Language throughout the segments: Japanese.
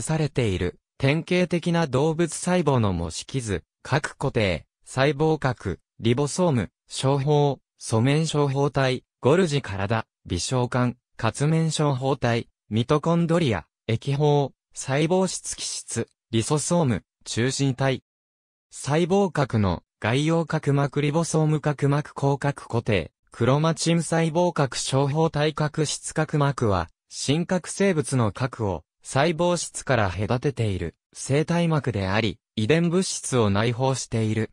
されている、典型的な動物細胞の模式図、核固定、細胞核、リボソーム、小胞、素面小胞体、ゴルジ体、微小管、活面小胞体、ミトコンドリア、液胞、細胞質基質、リソソーム、中心体。細胞核の外葉角膜リボソーム角膜広角固定、クロマチン細胞核小胞体核質角膜は、真核生物の核を細胞質から隔てている生体膜であり、遺伝物質を内包している。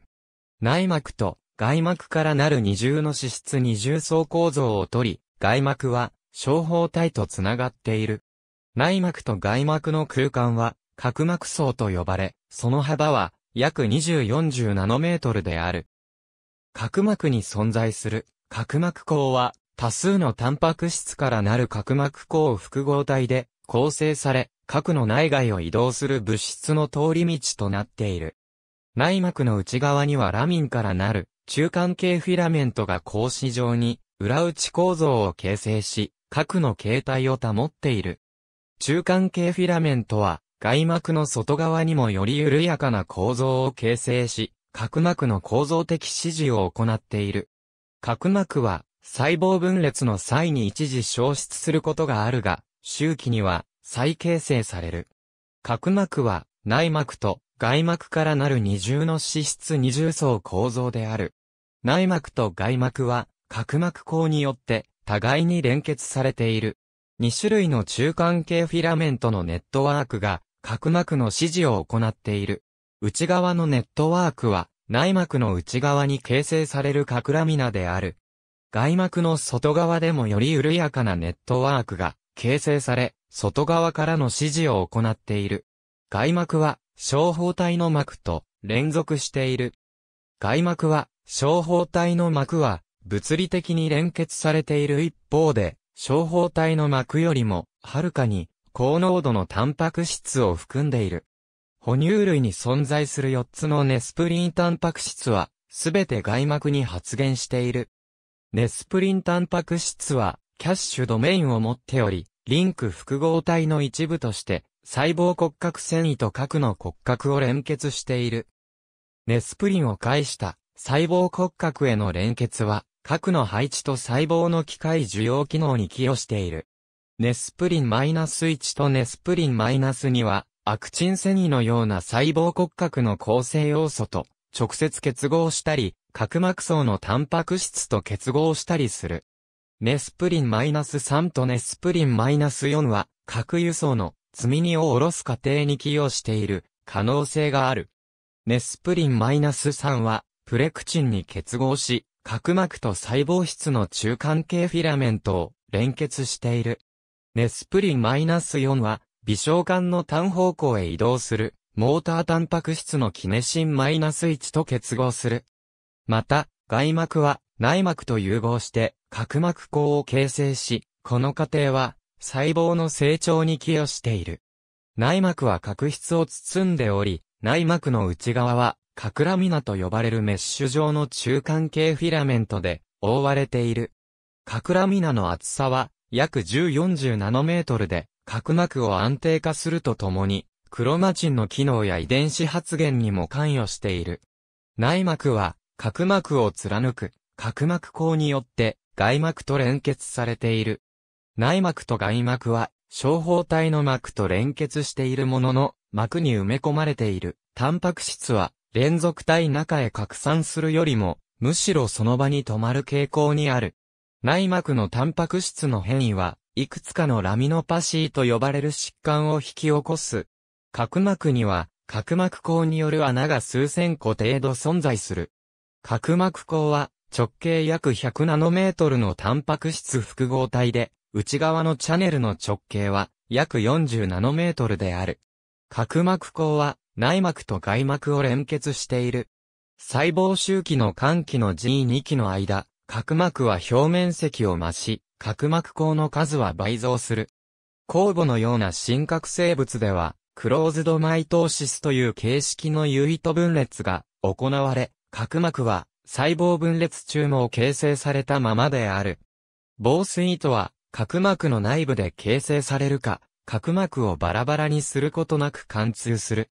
内膜と外膜からなる二重の脂質二重層構造をとり、外膜は小胞体とつながっている。内膜と外膜の空間は角膜層と呼ばれ、その幅は約2040ナノメートルである。角膜に存在する角膜孔は多数のタンパク質からなる角膜孔複合体で構成され、核の内外を移動する物質の通り道となっている。内膜の内側にはラミンからなる中間系フィラメントが格子状に裏打ち構造を形成し、核の形態を保っている。中間系フィラメントは外膜の外側にもより緩やかな構造を形成し、角膜の構造的指示を行っている。角膜は細胞分裂の際に一時消失することがあるが、周期には再形成される。角膜は内膜と外膜からなる二重の脂質二重層構造である。内膜と外膜は角膜孔によって互いに連結されている。二種類の中間系フィラメントのネットワークが角膜の指示を行っている。内側のネットワークは内膜の内側に形成される角ラミナである。外膜の外側でもより緩やかなネットワークが形成され、外側からの指示を行っている。外膜は、小胞体の膜と連続している。外膜は、小胞体の膜は、物理的に連結されている一方で、小胞体の膜よりも、はるかに、高濃度のタンパク質を含んでいる。哺乳類に存在する4つのネスプリンタンパク質は、すべて外膜に発現している。ネスプリンタンパク質は、キャッシュドメインを持っており、リンク複合体の一部として、細胞骨格繊維と核の骨格を連結している。ネスプリンを介した細胞骨格への連結は、核の配置と細胞の機械受容機能に寄与している。ネスプリンマイナス -1 とネスプリンマイナス -2 は、アクチン繊維のような細胞骨格の構成要素と直接結合したり、角膜層のタンパク質と結合したりする。ネスプリン -3 とネスプリン -4 は、核輸送の積み荷を下ろす過程に寄与している可能性がある。ネスプリン -3 は、プレクチンに結合し、角膜と細胞質の中間系フィラメントを連結している。ネスプリン -4 は、微小管の単方向へ移動する、モータータンパク質のキネシン -1 と結合する。また、外膜は内膜と融合して、角膜孔を形成し、この過程は細胞の成長に寄与している。内膜は角質を包んでおり、内膜の内側は、カクラミナと呼ばれるメッシュ状の中間系フィラメントで覆われている。カクラミナの厚さは約1040ナノメートルで、角膜を安定化するとともに、クロマチンの機能や遺伝子発現にも関与している。内膜は、角膜を貫く、角膜孔によって、外膜と連結されている。内膜と外膜は、小胞体の膜と連結しているものの、膜に埋め込まれている。タンパク質は、連続体中へ拡散するよりも、むしろその場に止まる傾向にある。内膜のタンパク質の変異は、いくつかのラミノパシーと呼ばれる疾患を引き起こす。角膜には、角膜孔による穴が数千個程度存在する。角膜孔は、直径約100ナノメートルのタンパク質複合体で、内側のチャネルの直径は約40ナノメートルである。角膜孔は内膜と外膜を連結している。細胞周期の間期の G2 期の間、角膜は表面積を増し、角膜孔の数は倍増する。酵母のような真核生物では、クローズドマイトーシスという形式の有意と分裂が行われ、角膜は細胞分裂中も形成されたままである。防水とは、角膜の内部で形成されるか、角膜をバラバラにすることなく貫通する。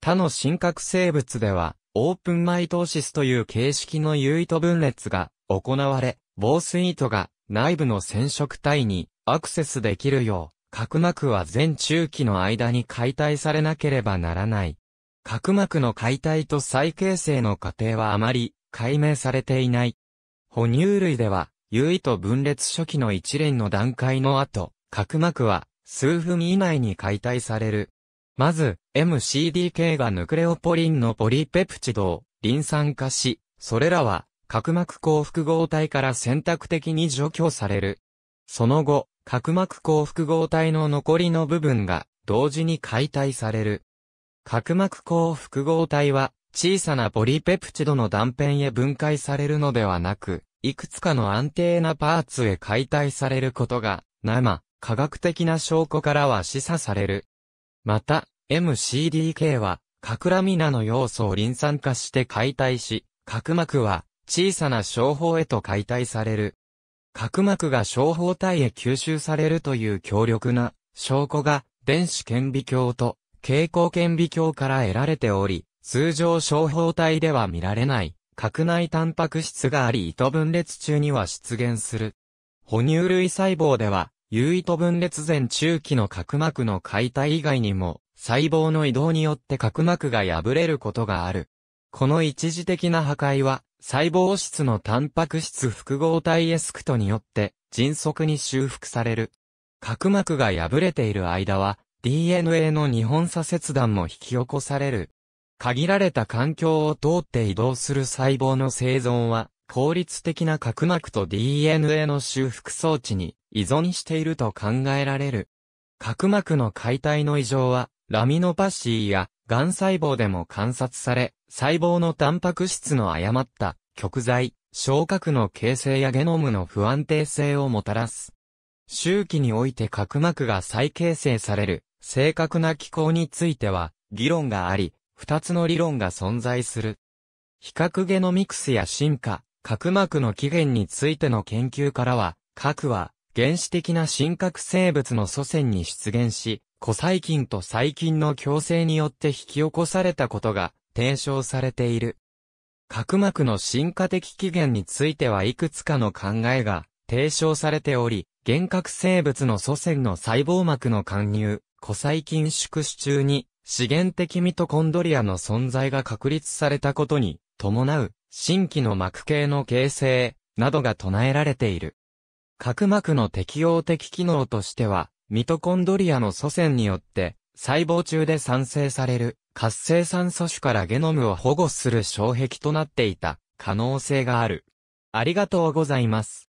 他の真核生物では、オープンマイトーシスという形式の有糸分裂が行われ、防水糸が内部の染色体にアクセスできるよう、角膜は全中期の間に解体されなければならない。角膜の解体と再形成の過程はあまり解明されていない。哺乳類では、有意と分裂初期の一連の段階の後、角膜は数分以内に解体される。まず、MCDK がヌクレオポリンのポリペプチドをリン酸化し、それらは角膜光複合体から選択的に除去される。その後、角膜光複合体の残りの部分が同時に解体される。角膜光複合体は小さなポリペプチドの断片へ分解されるのではなく、いくつかの安定なパーツへ解体されることが、生、科学的な証拠からは示唆される。また、MCDK は、カクラミナの要素をリン酸化して解体し、角膜は小さな小胞へと解体される。角膜が小胞体へ吸収されるという強力な証拠が電子顕微鏡と蛍光顕微鏡から得られており、通常小胞体では見られない、核内タンパク質があり糸分裂中には出現する。哺乳類細胞では、有糸分裂前中期の角膜の解体以外にも、細胞の移動によって角膜が破れることがある。この一時的な破壊は、細胞質のタンパク質複合体エスクトによって、迅速に修復される。角膜が破れている間は、DNA の二本差切断も引き起こされる。限られた環境を通って移動する細胞の生存は、効率的な角膜と DNA の修復装置に依存していると考えられる。角膜の解体の異常は、ラミノパシーや、癌細胞でも観察され、細胞のタンパク質の誤った、極材、消化の形成やゲノムの不安定性をもたらす。周期において角膜が再形成される、正確な機構については、議論があり、二つの理論が存在する。比較ゲノミクスや進化、角膜の起源についての研究からは、核は原始的な真核生物の祖先に出現し、古細菌と細菌の共生によって引き起こされたことが提唱されている。角膜の進化的起源についてはいくつかの考えが提唱されており、原核生物の祖先の細胞膜の貫入、古細菌宿主中に資源的ミトコンドリアの存在が確立されたことに伴う新規の膜系の形成などが唱えられている。角膜の適応的機能としては、ミトコンドリアの祖先によって細胞中で産生される活性酸素種からゲノムを保護する障壁となっていた可能性がある。ありがとうございます。